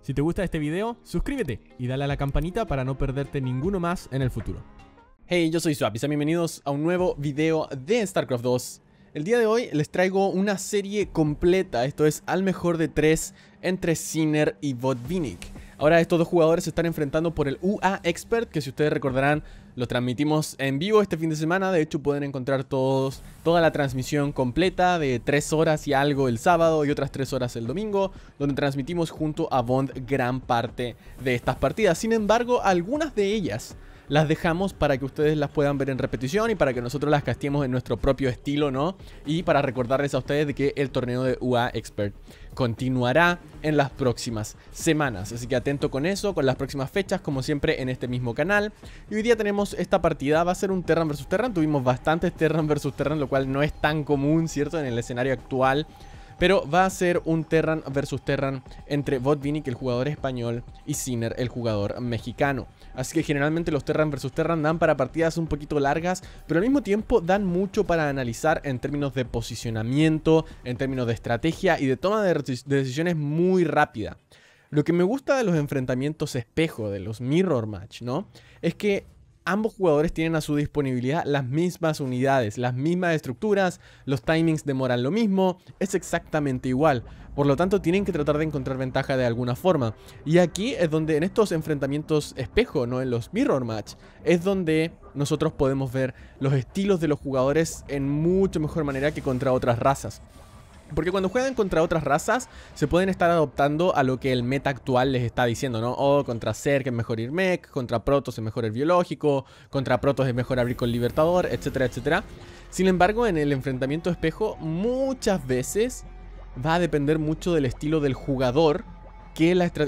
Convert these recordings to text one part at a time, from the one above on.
Si te gusta este video, suscríbete y dale a la campanita para no perderte ninguno más en el futuro. Hey, yo soy Swap bienvenidos a un nuevo video de StarCraft 2 el día de hoy les traigo una serie completa, esto es al mejor de tres, entre Sinner y Botvinnik. Ahora estos dos jugadores se están enfrentando por el UA Expert, que si ustedes recordarán lo transmitimos en vivo este fin de semana. De hecho pueden encontrar todos, toda la transmisión completa de 3 horas y algo el sábado y otras 3 horas el domingo, donde transmitimos junto a Bond gran parte de estas partidas. Sin embargo, algunas de ellas las dejamos para que ustedes las puedan ver en repetición y para que nosotros las castiemos en nuestro propio estilo, ¿no? Y para recordarles a ustedes de que el torneo de UA Expert continuará en las próximas semanas. Así que atento con eso, con las próximas fechas, como siempre en este mismo canal. Y hoy día tenemos esta partida, va a ser un Terran versus Terran. Tuvimos bastantes Terran versus Terran, lo cual no es tan común, ¿cierto? En el escenario actual. Pero va a ser un Terran versus Terran entre Botvinnik, el jugador español, y Sinner, el jugador mexicano. Así que generalmente los Terran versus Terran dan para partidas un poquito largas, pero al mismo tiempo dan mucho para analizar en términos de posicionamiento, en términos de estrategia y de toma de decisiones muy rápida. Lo que me gusta de los enfrentamientos espejo, de los mirror match, ¿no? Es que ambos jugadores tienen a su disponibilidad las mismas unidades, las mismas estructuras, los timings demoran lo mismo, es exactamente igual. Por lo tanto, tienen que tratar de encontrar ventaja de alguna forma. Y aquí es donde, en estos enfrentamientos espejo, no en los mirror match, es donde nosotros podemos ver los estilos de los jugadores en mucho mejor manera que contra otras razas. Porque cuando juegan contra otras razas, se pueden estar adoptando a lo que el meta actual les está diciendo, ¿no? Oh, contra Zerg es mejor ir mech, contra Protos es mejor el biológico, contra Protos es mejor abrir con Libertador, etcétera, etcétera. Sin embargo, en el enfrentamiento espejo, muchas veces va a depender mucho del estilo del jugador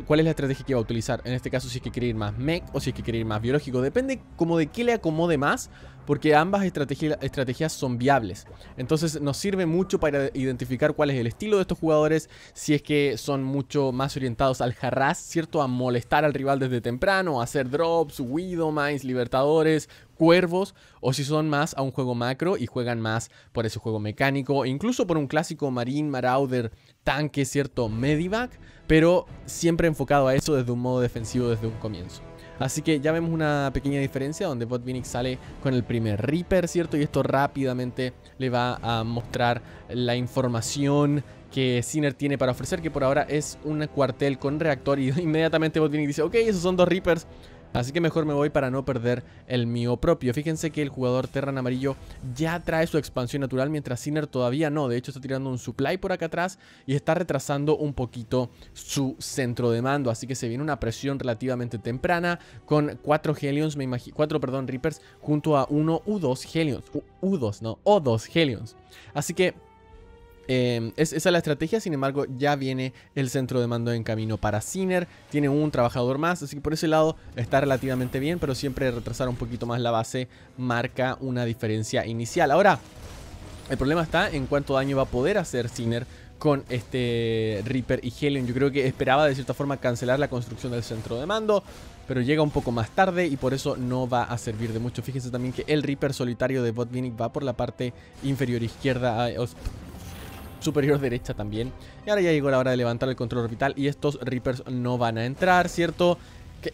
cuál es la estrategia que va a utilizar. En este caso, si es que quiere ir más mech o si es que quiere ir más biológico. Depende como de qué le acomode más, porque ambas estrategias son viables. Entonces nos sirve mucho para identificar cuál es el estilo de estos jugadores, si es que son mucho más orientados al harass, ¿cierto? A molestar al rival desde temprano, a hacer drops, widomines, libertadores, cuervos o si son más a un juego macro y juegan más por ese juego mecánico, incluso por un clásico Marine, marauder, tanque, cierto medivac, pero siempre enfocado a eso desde un modo defensivo desde un comienzo. Así que ya vemos una pequeña diferencia donde botvinnik sale con el primer Reaper, ¿cierto? Y esto rápidamente le va a mostrar la información que Sinner tiene para ofrecer, que por ahora es un cuartel con reactor. Y inmediatamente botvinnik dice, ok, esos son dos Reapers, Así que mejor me voy para no perder el mío propio. Fíjense que el jugador Terran Amarillo ya trae su expansión natural, mientras Sinner todavía no. De hecho, está tirando un supply por acá atrás y está retrasando un poquito su centro de mando. Así que se viene una presión relativamente temprana con 4 Helions, me imagino, 4, perdón, Reapers, junto a 1 U2 Helions. U 2 no, O2 Helions. Así que Em, es, esa es la estrategia, sin embargo ya viene el centro de mando en camino para Sinner, tiene un trabajador más, así que por ese lado está relativamente bien, pero siempre retrasar un poquito más la base marca una diferencia inicial. Ahora, el problema está en cuánto daño va a poder hacer Sinner con este Reaper y Helion. Yo creo que esperaba de cierta forma cancelar la construcción del centro de mando, pero llega un poco más tarde y por eso no va a servir de mucho. Fíjense también que el Reaper solitario de Botvinnik va por la parte inferior izquierda, superior derecha también. Y ahora ya llegó la hora de levantar el control orbital y estos Reapers no van a entrar, ¿cierto?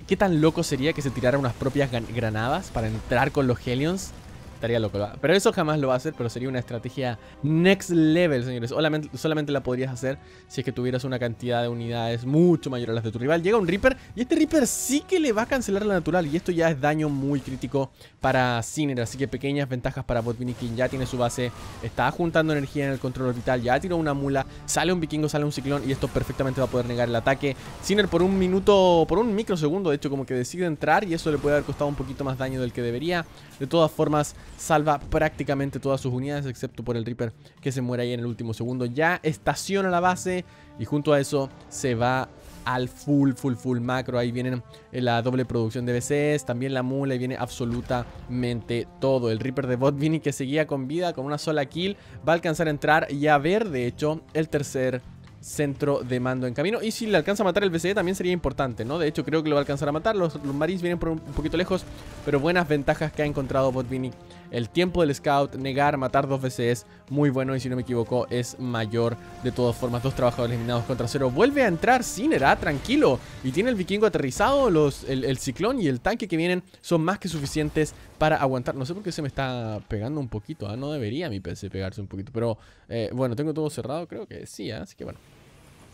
¿Qué, tan loco sería que se tiraran unas propias granadas para entrar con los Helions? Estaría loco. Pero eso jamás lo va a hacer, pero sería una estrategia next level, señores. Solamente, solamente la podrías hacer si es que tuvieras una cantidad de unidades mucho mayor a las de tu rival. Llega un Reaper y este Reaper sí que le va a cancelar la natural. Y esto ya es daño muy crítico para Ciner, Así que pequeñas ventajas para Botvinikin. ya tiene su base. Está juntando energía en el control orbital. Ya tiró una mula. Sale un vikingo, sale un ciclón. Y esto perfectamente va a poder negar el ataque. Ciner por un minuto, por un microsegundo, de hecho, como que decide entrar. Y eso le puede haber costado un poquito más daño del que debería. De todas formas, salva prácticamente todas sus unidades, excepto por el Reaper que se muere ahí en el último segundo. Ya estaciona la base y junto a eso se va al full, full, full macro. Ahí vienen eh, la doble producción de BCs, también la mula y viene absolutamente todo. El Reaper de Botvini que seguía con vida con una sola kill va a alcanzar a entrar y a ver, de hecho, el tercer centro de mando en camino. Y si le alcanza a matar el BCE también sería importante, ¿no? De hecho, creo que lo va a alcanzar a matar. Los, Maris vienen por un, poquito lejos, pero buenas ventajas que ha encontrado Botvini el tiempo del scout, negar, matar dos veces es muy bueno y si no me equivoco es mayor de todas formas. Dos trabajadores eliminados contra cero. Vuelve a entrar era ah, tranquilo. Y tiene el vikingo aterrizado, los, el, ciclón y el tanque que vienen son más que suficientes para aguantar. No sé por qué se me está pegando un poquito, ah, no debería mi PC pegarse un poquito. Pero eh, bueno, tengo todo cerrado, creo que sí, ah, así que bueno.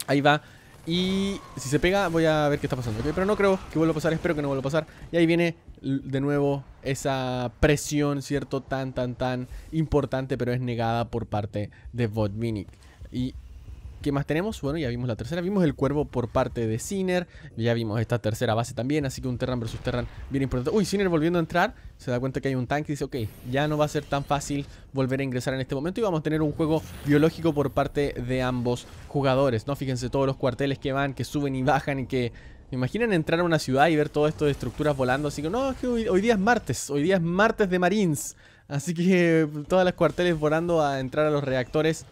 Ahí va y si se pega, voy a ver qué está pasando. Pero no creo que vuelva a pasar, espero que no vuelva a pasar. Y ahí viene de nuevo esa presión, ¿cierto? Tan, tan, tan importante, pero es negada por parte de Botvinnik. Y ¿Qué más tenemos? Bueno, ya vimos la tercera. Vimos el cuervo por parte de Sinner. Ya vimos esta tercera base también. Así que un Terran versus Terran bien importante. Uy, Sinner volviendo a entrar. Se da cuenta que hay un tanque dice, ok, ya no va a ser tan fácil volver a ingresar en este momento. Y vamos a tener un juego biológico por parte de ambos jugadores. ¿no? Fíjense todos los cuarteles que van, que suben y bajan y que imaginan entrar a una ciudad y ver todo esto de estructuras volando? Así que no, es que hoy, hoy, día es martes, hoy día es martes de Marines. Así que todas las cuarteles volando a entrar a los reactores.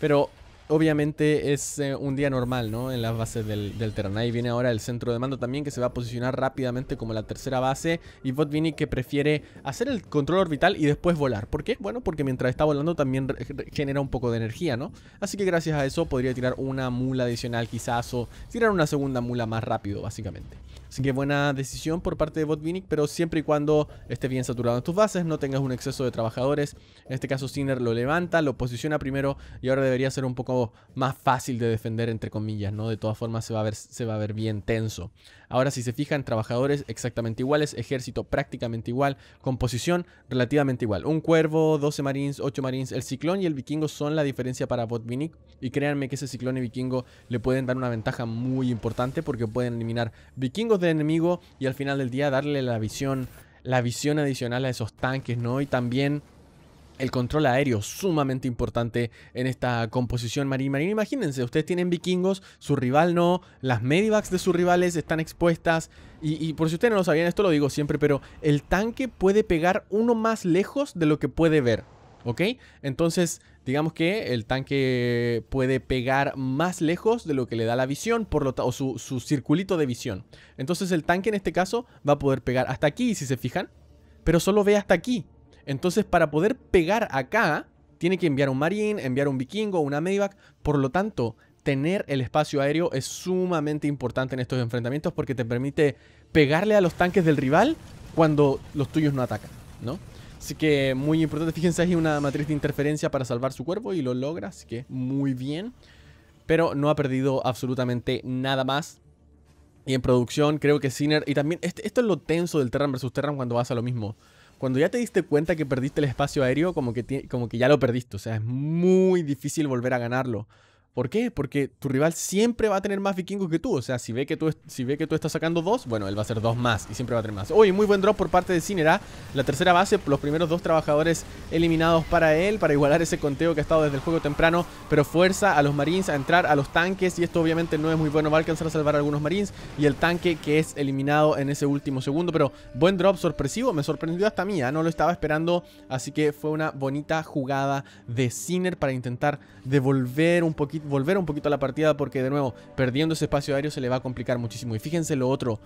Pero obviamente es eh, un día normal, ¿no? En las bases del, del Terran. Ahí viene ahora el centro de mando también, que se va a posicionar rápidamente como la tercera base. Y Botvinnik que prefiere hacer el control orbital y después volar. ¿Por qué? Bueno, porque mientras está volando también genera un poco de energía, ¿no? Así que gracias a eso podría tirar una mula adicional quizás o tirar una segunda mula más rápido, básicamente. Así que buena decisión por parte de Botvinnik, pero siempre y cuando esté bien saturado en tus bases, no tengas un exceso de trabajadores. En este caso, Sinner lo levanta, lo posiciona primero y ahora debería ser un poco más fácil de defender, entre comillas, ¿no? De todas formas, se va a ver, se va a ver bien tenso. Ahora si se fijan, trabajadores exactamente iguales, ejército prácticamente igual, composición relativamente igual. Un cuervo, 12 marines, 8 marines, el ciclón y el vikingo son la diferencia para Botvinnik. Y créanme que ese ciclón y vikingo le pueden dar una ventaja muy importante porque pueden eliminar vikingos del enemigo y al final del día darle la visión, la visión adicional a esos tanques, ¿no? Y también el control aéreo, sumamente importante en esta composición marina. Imagínense, ustedes tienen vikingos, su rival no, las medivacs de sus rivales están expuestas. Y, por si ustedes no lo sabían, esto lo digo siempre, pero el tanque puede pegar uno más lejos de lo que puede ver. ¿Ok? Entonces, digamos que el tanque puede pegar más lejos de lo que le da la visión, por lo o su circulito de visión. Entonces, el tanque en este caso va a poder pegar hasta aquí, si se fijan, pero solo ve hasta aquí. Entonces, para poder pegar acá, tiene que enviar un marín, enviar un vikingo, una medivac. Por lo tanto, tener el espacio aéreo es sumamente importante en estos enfrentamientos porque te permite pegarle a los tanques del rival cuando los tuyos no atacan, ¿no? Así que muy importante, fíjense, hay una matriz de interferencia para salvar su cuerpo y lo logra, así que muy bien. Pero no ha perdido absolutamente nada más. Y en producción creo que Sinner... Y también, este, esto es lo tenso del Terran versus Terran cuando vas a lo mismo cuando ya te diste cuenta que perdiste el espacio aéreo, como que, como que ya lo perdiste. O sea, es muy difícil volver a ganarlo. ¿Por qué? Porque tu rival siempre va a tener más vikingos que tú. O sea, si ve que tú, si ve que tú estás sacando dos, bueno, él va a hacer dos más y siempre va a tener más. Oye, muy buen drop por parte de Cinera. ¿ah? La tercera base, los primeros dos trabajadores eliminados para él, para igualar ese conteo que ha estado desde el juego temprano. Pero fuerza a los marines a entrar a los tanques y esto obviamente no es muy bueno. Va a alcanzar a salvar algunos marines y el tanque que es eliminado en ese último segundo. Pero buen drop sorpresivo, me sorprendió hasta mía, ¿ah? no lo estaba esperando. Así que fue una bonita jugada de Ciner para intentar devolver un poquito volver un poquito a la partida porque de nuevo, perdiendo ese espacio aéreo se le va a complicar muchísimo. Y fíjense lo otro,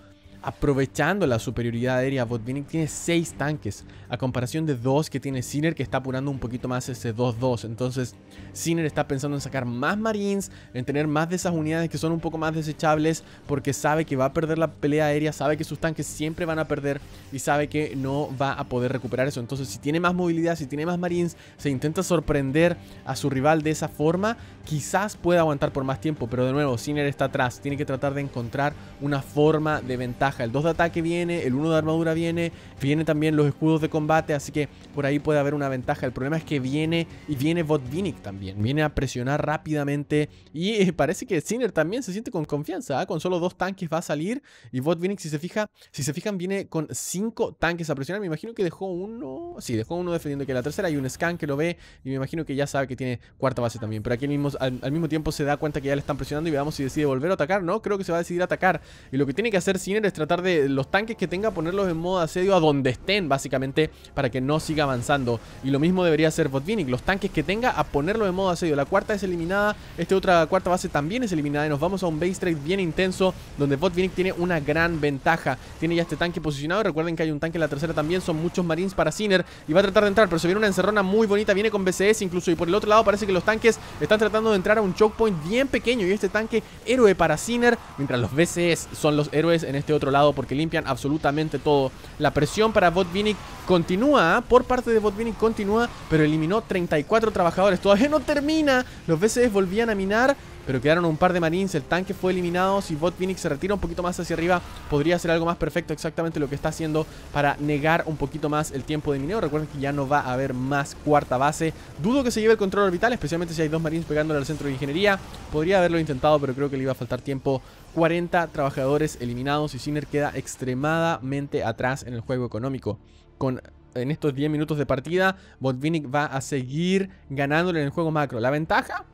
aprovechando la superioridad aérea, Botvinnik tiene 6 tanques, a comparación de 2 que tiene Sinner, que está apurando un poquito más ese 2-2. Entonces, Sinner está pensando en sacar más Marines, en tener más de esas unidades que son un poco más desechables, porque sabe que va a perder la pelea aérea, sabe que sus tanques siempre van a perder y sabe que no va a poder recuperar eso. Entonces, si tiene más movilidad, si tiene más Marines, se intenta sorprender a su rival de esa forma, quizás pueda aguantar por más tiempo, pero de nuevo, Sinner está atrás, tiene que tratar de encontrar una forma de ventaja el 2 de ataque viene, el 1 de armadura viene, viene también los escudos de combate, así que por ahí puede haber una ventaja. El problema es que viene y viene Botvinnik también, viene a presionar rápidamente y parece que Sinner también se siente con confianza, ¿ah? con solo dos tanques va a salir y Botvinnik si se fija, si se fijan viene con 5 tanques a presionar. Me imagino que dejó uno, sí, dejó uno defendiendo que la tercera hay un scan que lo ve y me imagino que ya sabe que tiene cuarta base también, pero aquí al mismo, al, mismo tiempo se da cuenta que ya le están presionando y veamos si decide volver a atacar, ¿no? Creo que se va a decidir a atacar y lo que tiene que hacer Sinner es tratar de los tanques que tenga ponerlos en modo asedio a donde estén, básicamente, para que no siga avanzando. Y lo mismo debería hacer Botvinnik, los tanques que tenga a ponerlos en modo asedio. La cuarta es eliminada, esta otra cuarta base también es eliminada y nos vamos a un base trade bien intenso donde Botvinnik tiene una gran ventaja. Tiene ya este tanque posicionado, recuerden que hay un tanque en la tercera también, son muchos marines para Sinner y va a tratar de entrar, pero se viene una encerrona muy bonita, viene con BCS incluso y por el otro lado parece que los tanques están tratando de entrar a un choke point bien pequeño y este tanque héroe para Sinner, mientras los BCS son los héroes en este otro lado porque limpian absolutamente todo. La presión para Botvinnik continúa, ¿ah? por parte de Botvinnik continúa, pero eliminó 34 trabajadores. Todavía no termina. Los BCS volvían a minar pero quedaron un par de marines, el tanque fue eliminado. Si Botvinnik se retira un poquito más hacia arriba, podría ser algo más perfecto. Exactamente lo que está haciendo para negar un poquito más el tiempo de mineo. Recuerden que ya no va a haber más cuarta base. Dudo que se lleve el control orbital, especialmente si hay dos marines pegándole al centro de ingeniería. Podría haberlo intentado, pero creo que le iba a faltar tiempo 40 trabajadores eliminados y Sinner queda extremadamente atrás en el juego económico. Con, en estos 10 minutos de partida, Botvinnik va a seguir ganándole en el juego macro. La ventaja,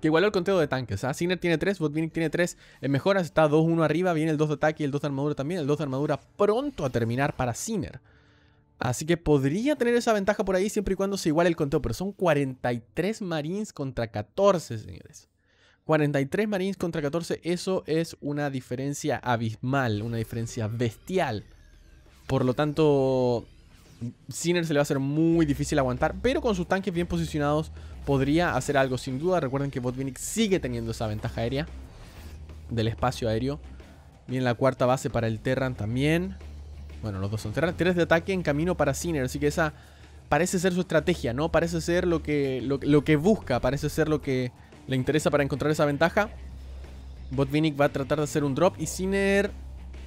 que igualó el conteo de tanques. ¿eh? ¿ah? Sinner tiene 3, Botvinnik tiene 3. En mejoras está 2-1 arriba, viene el 2 de ataque y el 2 de armadura también. El 2 de armadura pronto a terminar para Sinner. Así que podría tener esa ventaja por ahí siempre y cuando se iguale el conteo. Pero son 43 Marines contra 14, señores. 43 Marines contra 14, eso es una diferencia abismal, una diferencia bestial. Por lo tanto, Sinner se le va a hacer muy difícil aguantar, pero con sus tanques bien posicionados podría hacer algo sin duda. Recuerden que Botvinnik sigue teniendo esa ventaja aérea del espacio aéreo. Bien la cuarta base para el Terran también. Bueno, los dos son Terran. Tres de ataque en camino para Sinner. Así que esa parece ser su estrategia, ¿no? Parece ser lo que, lo, que busca. Parece ser lo que le interesa para encontrar esa ventaja. Botvinnik va a tratar de hacer un drop y Sinner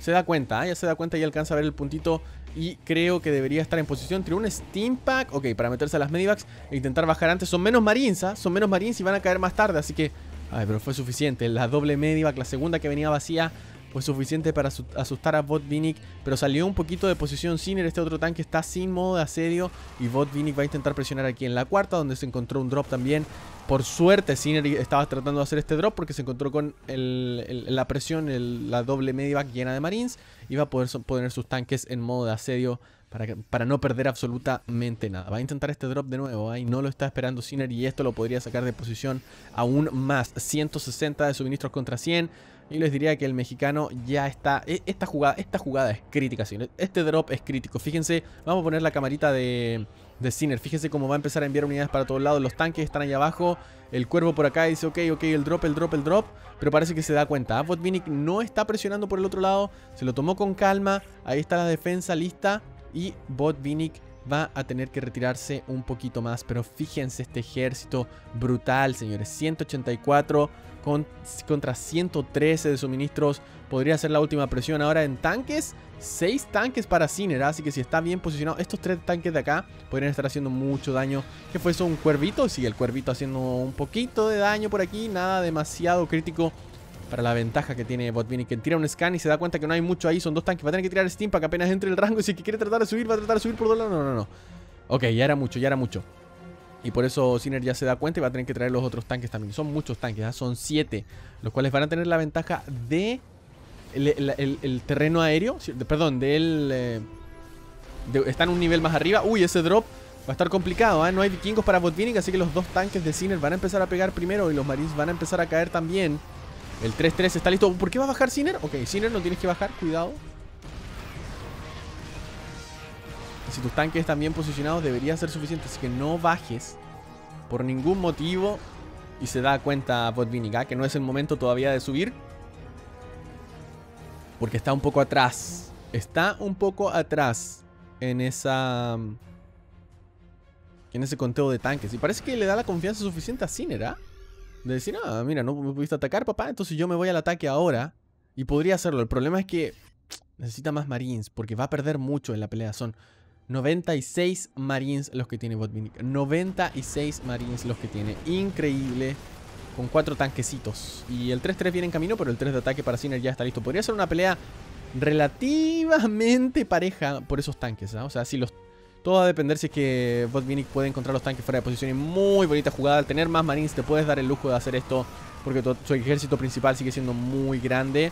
se da cuenta. ¿eh? Ya se da cuenta y alcanza a ver el puntito y creo que debería estar en posición entre un Steam Pack. Ok, para meterse a las Medivacs e intentar bajar antes. Son menos Marines, Son menos Marines y van a caer más tarde. Así que... Ay, pero fue suficiente. La doble Medivac, la segunda que venía vacía, fue pues suficiente para asustar a Botvinnik, pero salió un poquito de posición Sinner, este otro tanque está sin modo de asedio y Botvinnik va a intentar presionar aquí en la cuarta, donde se encontró un drop también. Por suerte Sinner estaba tratando de hacer este drop porque se encontró con la presión, la doble medivac llena de marines y va a poder poner sus tanques en modo de asedio para, no perder absolutamente nada. Va a intentar este drop de nuevo, ahí ¿eh? no lo está esperando Sinner y esto lo podría sacar de posición aún más. 160 de suministros contra 100, y les diría que el mexicano ya está... E-, esta jugada, esta jugada es crítica, señores. Este drop es crítico. Fíjense, vamos a poner la camarita de, de Sinner. Fíjense cómo va a empezar a enviar unidades para todos lados. Los tanques están allá abajo. El cuervo por acá dice, ok, ok, el drop, el drop, el drop. Pero parece que se da cuenta. Botvinnik no está presionando por el otro lado. Se lo tomó con calma. Ahí está la defensa lista. Y Botvinnik va a tener que retirarse un poquito más. Pero fíjense este ejército brutal, señores. 184 contra 113 de suministros. Podría ser la última presión ahora en tanques. seis tanques para Ciner, así que si está bien posicionado, estos tres tanques de acá podrían estar haciendo mucho daño. Que fue eso? Un cuervito, sí, el cuervito haciendo un poquito de daño por aquí, nada demasiado crítico para la ventaja que tiene botvinnik que tira un scan y se da cuenta que no hay mucho ahí, son dos tanques, va a tener que tirar Steam para que apenas entre el rango y si quiere tratar de subir, va a tratar de subir por dos lados, no, no, no. Ok, ya era mucho, ya era mucho. Y por eso Sinner ya se da cuenta y va a tener que traer los otros tanques también. Son muchos tanques, ¿ah? son siete Los cuales van a tener la ventaja de el, terreno aéreo. Perdón, de él eh, de, están un nivel más arriba. Uy, ese drop va a estar complicado. ¿eh? No hay vikingos para Botvinnik, así que los dos tanques de Sinner van a empezar a pegar primero. Y los marines van a empezar a caer también. El 3-3 está listo. ¿Por qué va a bajar Sinner? Ok, Sinner no tienes que bajar, cuidado. si tus tanques están bien posicionados, debería ser suficiente. Así que no bajes por ningún motivo. Y se da cuenta Botvinica ¿ah? que no es el momento todavía de subir. Porque está un poco atrás. Está un poco atrás en esa... En ese conteo de tanques. Y parece que le da la confianza suficiente a Cinera. ¿ah? De decir, ah, mira, no me pudiste atacar, papá. Entonces yo me voy al ataque ahora. Y podría hacerlo. El problema es que necesita más marines. Porque va a perder mucho en la pelea. Son 96 Marines los que tiene Botvinnik. 96 Marines los que tiene. Increíble. Con cuatro tanquecitos. Y el 3-3 viene en camino, pero el 3 de ataque para Sinner ya está listo. Podría ser una pelea relativamente pareja por esos tanques. ¿ah? O sea, si los... Todo va a depender si es que Botvinnik puede encontrar los tanques fuera de posición. Y muy bonita jugada. Al tener más Marines te puedes dar el lujo de hacer esto. Porque tu, su ejército principal sigue siendo muy grande.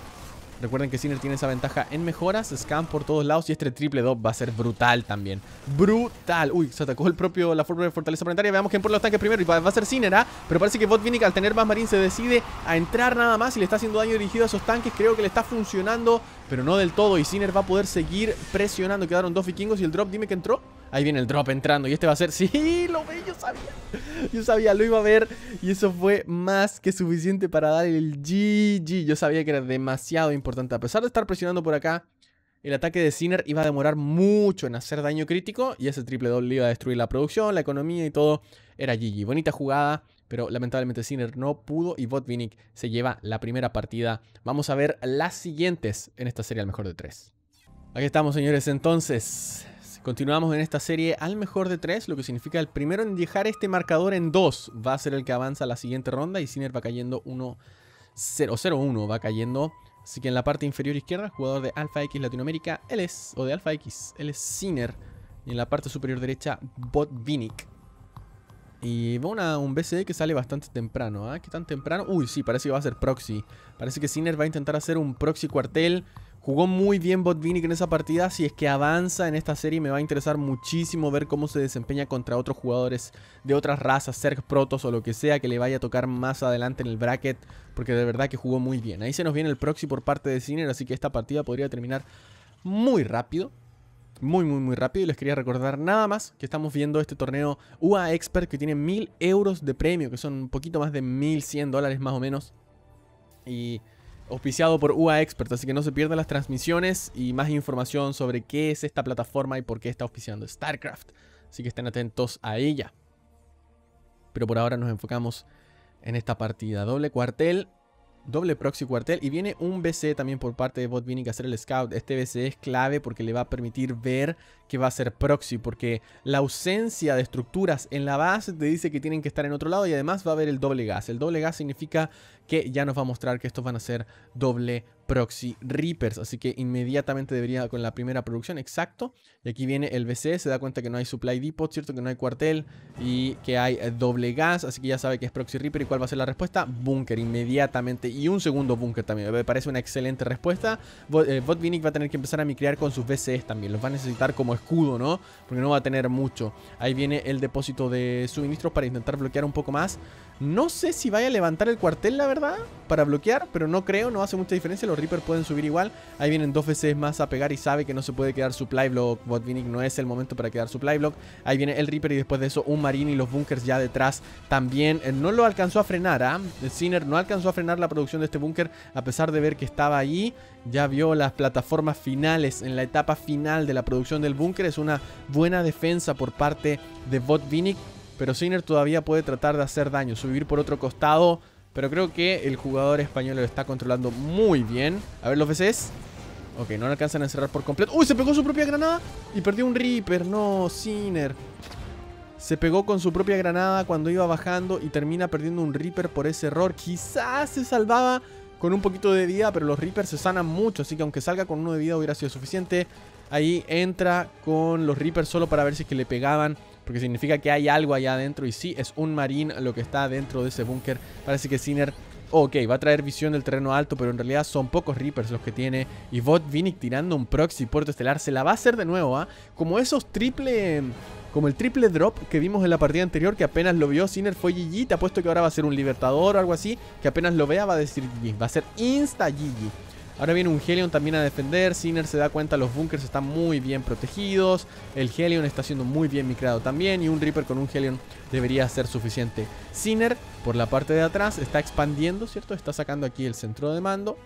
Recuerden que Sinner tiene esa ventaja en mejoras, scan por todos lados y este triple dop va a ser brutal también. Brutal. Uy, se atacó el propio la forma de fortaleza planetaria. Veamos quién por los tanques primero y va, a ser Sinner, ¿ah? Pero parece que Botvinnik al tener más marín se decide a entrar nada más y le está haciendo daño dirigido a esos tanques. Creo que le está funcionando pero no del todo. Y Sinner va a poder seguir presionando. Quedaron dos vikingos y el drop, dime que entró. Ahí viene el drop entrando y este va a ser... Sí, lo ve, yo sabía. Yo sabía, lo iba a ver. Y eso fue más que suficiente para dar el GG. Yo sabía que era demasiado importante. A pesar de estar presionando por acá, el ataque de Sinner iba a demorar mucho en hacer daño crítico. Y ese triple doble iba a destruir la producción, la economía y todo. Era GG. Bonita jugada pero lamentablemente Sinner no pudo y Botvinnik se lleva la primera partida. Vamos a ver las siguientes en esta serie al mejor de tres. Aquí estamos, señores. Entonces, Continuamos en esta serie al mejor de tres, lo que significa el primero en dejar este marcador en dos va a ser el que avanza a la siguiente ronda y Sinner va cayendo 1-0, 0-1 va cayendo. Así que en la parte inferior izquierda, jugador de Alpha X Latinoamérica, él es, o de Alpha X, él es Sinner. Y en la parte superior derecha, Botvinnik. Y va un BC que sale bastante temprano. ¿ah? ¿Qué tan temprano? Uy, sí, parece que va a ser proxy. Parece que Sinner va a intentar hacer un proxy cuartel. Jugó muy bien Botvinnik en esa partida. Si es que avanza en esta serie, me va a interesar muchísimo ver cómo se desempeña contra otros jugadores de otras razas, ser Protos o lo que sea que le vaya a tocar más adelante en el bracket. Porque de verdad que jugó muy bien. Ahí se nos viene el proxy por parte de Sinner, así que esta partida podría terminar muy rápido muy, muy, muy rápido. Y les quería recordar nada más que estamos viendo este torneo UA Expert que tiene 1000 euros de premio, que son un poquito más de 1100 dólares más o menos. Y auspiciado por UA Expert, así que no se pierdan las transmisiones y más información sobre qué es esta plataforma y por qué está auspiciando StarCraft. Así que estén atentos a ella. Pero por ahora nos enfocamos en esta partida. Doble cuartel doble proxy cuartel y viene un BC también por parte de Botvinnik a hacer el scout. Este BC es clave porque le va a permitir ver que va a ser proxy porque la ausencia de estructuras en la base te dice que tienen que estar en otro lado y además va a haber el doble gas. El doble gas significa que ya nos va a mostrar que estos van a ser doble proxy reapers. Así que inmediatamente debería con la primera producción, exacto. Y aquí viene el BC, se da cuenta que no hay supply depot, ¿cierto? Que no hay cuartel y que hay eh, doble gas. Así que ya sabe que es proxy reaper. ¿Y cuál va a ser la respuesta? Búnker, inmediatamente. Y un segundo búnker también. Me parece una excelente respuesta. Eh, Botvinnik va a tener que empezar a micrear con sus BCs también. Los va a necesitar como escudo, ¿no? Porque no va a tener mucho. Ahí viene el depósito de suministros para intentar bloquear un poco más. No sé si vaya a levantar el cuartel, la verdad para bloquear, pero no creo, no hace mucha diferencia. Los reapers pueden subir igual. Ahí vienen dos veces más a pegar y sabe que no se puede quedar supply block. Botvinnik no es el momento para quedar supply block. Ahí viene el Reaper y después de eso un Marine y los bunkers ya detrás también. Eh, no lo alcanzó a frenar, ¿ah? Sinner no alcanzó a frenar la producción de este búnker a pesar de ver que estaba ahí Ya vio las plataformas finales en la etapa final de la producción del búnker. Es una buena defensa por parte de botvinik pero Sinner todavía puede tratar de hacer daño, subir por otro costado, pero creo que el jugador español lo está controlando muy bien. A ver los veces Ok, no lo alcanzan a encerrar por completo. ¡Uy! Se pegó su propia granada y perdió un Reaper. No, Sinner. Se pegó con su propia granada cuando iba bajando y termina perdiendo un Reaper por ese error. Quizás se salvaba con un poquito de vida, pero los Reapers se sanan mucho. Así que aunque salga con uno de vida hubiera sido suficiente. Ahí entra con los Reapers solo para ver si es que le pegaban porque significa que hay algo allá adentro. Y sí, es un marín lo que está dentro de ese búnker. Parece que Sinner ok, va a traer visión del terreno alto, pero en realidad son pocos Reapers los que tiene. Y Bot Vinic tirando un proxy puerto estelar, se la va a hacer de nuevo, ¿ah? Como esos triple... Como el triple drop que vimos en la partida anterior, que apenas lo vio Sinner fue GG, te apuesto que ahora va a ser un libertador o algo así, que apenas lo vea va a decir GG, va a ser insta GG. Ahora viene un Helion también a defender. Sinner se da cuenta, los bunkers están muy bien protegidos. El Helion está siendo muy bien micrado también. Y un Reaper con un Helion debería ser suficiente. Sinner, por la parte de atrás, está expandiendo, ¿cierto? Está sacando aquí el centro de mando.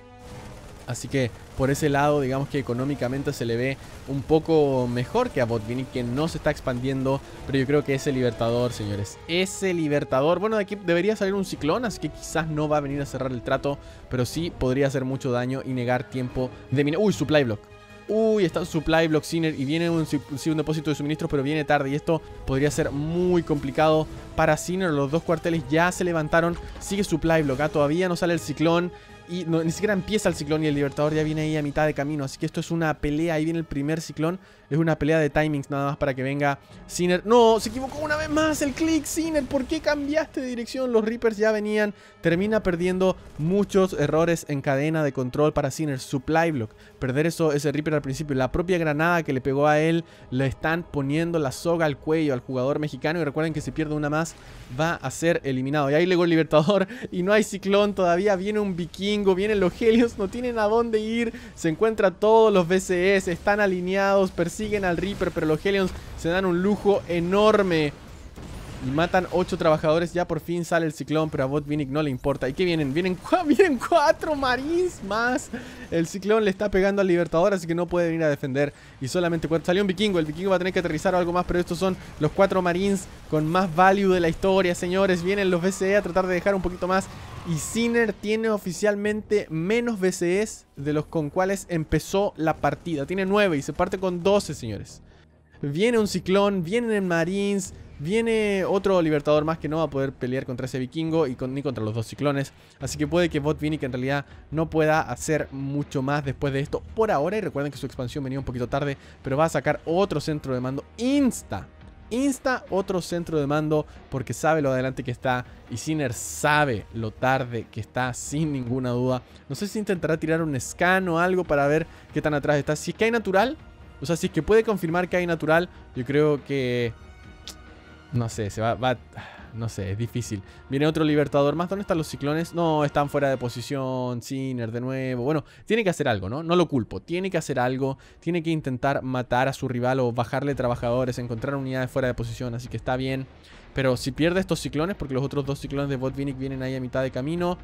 Así que por ese lado, digamos que económicamente se le ve un poco mejor que a Botvinnik, que no se está expandiendo. Pero yo creo que ese Libertador, señores, ese Libertador. Bueno, de aquí debería salir un ciclón, así que quizás no va a venir a cerrar el trato. Pero sí podría hacer mucho daño y negar tiempo de mina. Uy, supply block. Uy, está Supply Block Sinner y viene un, depósito de suministros, pero viene tarde. Y esto podría ser muy complicado para Sinner. Los dos cuarteles ya se levantaron. Sigue Supply Block. ¿ah? todavía no sale el ciclón y ni siquiera empieza el ciclón y el Libertador ya viene ahí a mitad de camino. Así que esto es una pelea. Ahí viene el primer ciclón. Es una pelea de timings nada más para que venga Sinner. No, se equivocó una vez más el click Sinner. ¿Por qué cambiaste de dirección? Los Reapers ya venían. Termina perdiendo muchos errores en cadena de control para Sinner. Supply block. Perder eso, ese Reaper al principio. La propia granada que le pegó a él. Le están poniendo la soga al cuello al jugador mexicano. Y recuerden que si pierde una más va a ser eliminado. Y ahí llegó el Libertador. Y no hay ciclón todavía. Viene un bikini vienen los Helios, no tienen a dónde ir, se encuentran todos los BCS, están alineados, persiguen al Reaper, pero los Helios se dan un lujo enorme. Y matan 8 trabajadores, ya por fin sale el ciclón, pero a Botvinnik no le importa. ¿Y qué vienen? Vienen, vienen 4 marines más. El ciclón le está pegando al libertador, así que no puede venir a defender. Y solamente cuatro salió un vikingo, el vikingo va a tener que aterrizar o algo más, pero estos son los 4 marines con más value de la historia, señores. Vienen los BCE a tratar de dejar un poquito más y Sinner tiene oficialmente menos BCS de los con cuales empezó la partida. Tiene 9 y se parte con 12, señores. Viene un ciclón, vienen Marines, Viene otro Libertador más que no va a poder pelear contra ese vikingo y ni contra los dos ciclones. Así que puede que que en realidad no pueda hacer mucho más después de esto por ahora. Y recuerden que su expansión venía un poquito tarde, pero va a sacar otro centro de mando insta insta otro centro de mando porque sabe lo adelante que está y Sinner sabe lo tarde que está sin ninguna duda. No sé si intentará tirar un scan o algo para ver qué tan atrás está. Si es que hay natural, o sea, si es que puede confirmar que hay natural, yo creo que... No sé, se va... va no sé, es difícil. Viene otro Libertador más. ¿Dónde están los ciclones? No, están fuera de posición. Sinner de nuevo. Bueno, tiene que hacer algo, ¿no? No lo culpo. Tiene que hacer algo. Tiene que intentar matar a su rival o bajarle trabajadores, encontrar unidades fuera de posición. Así que está bien. Pero si pierde estos ciclones, porque los otros dos ciclones de Botvinnik vienen ahí a mitad de camino.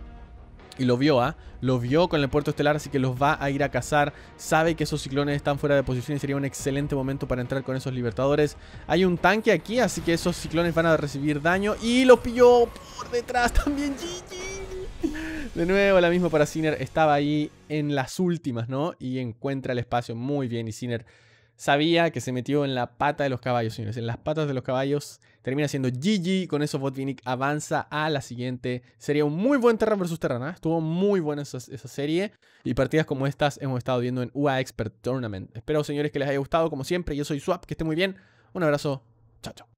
Y lo vio, ¿ah? Lo vio con el puerto estelar, así que los va a ir a cazar. Sabe que esos ciclones están fuera de posición y sería un excelente momento para entrar con esos libertadores. Hay un tanque aquí, así que esos ciclones van a recibir daño. Y lo pilló por detrás también, GG. De nuevo, la misma para Sinner. Estaba ahí en las últimas, ¿no? Y encuentra el espacio muy bien. Y Sinner sabía que se metió en la pata de los caballos, señores. En las patas de los caballos termina siendo GG. Con eso Botvinnik avanza a la siguiente. Sería un muy buen Terran versus Terran. ¿eh? Estuvo muy buena esa, serie. Y partidas como estas hemos estado viendo en UA Expert Tournament. Espero, señores, que les haya gustado como siempre. Yo soy Swap, que esté muy bien. Un abrazo. Chao, chao.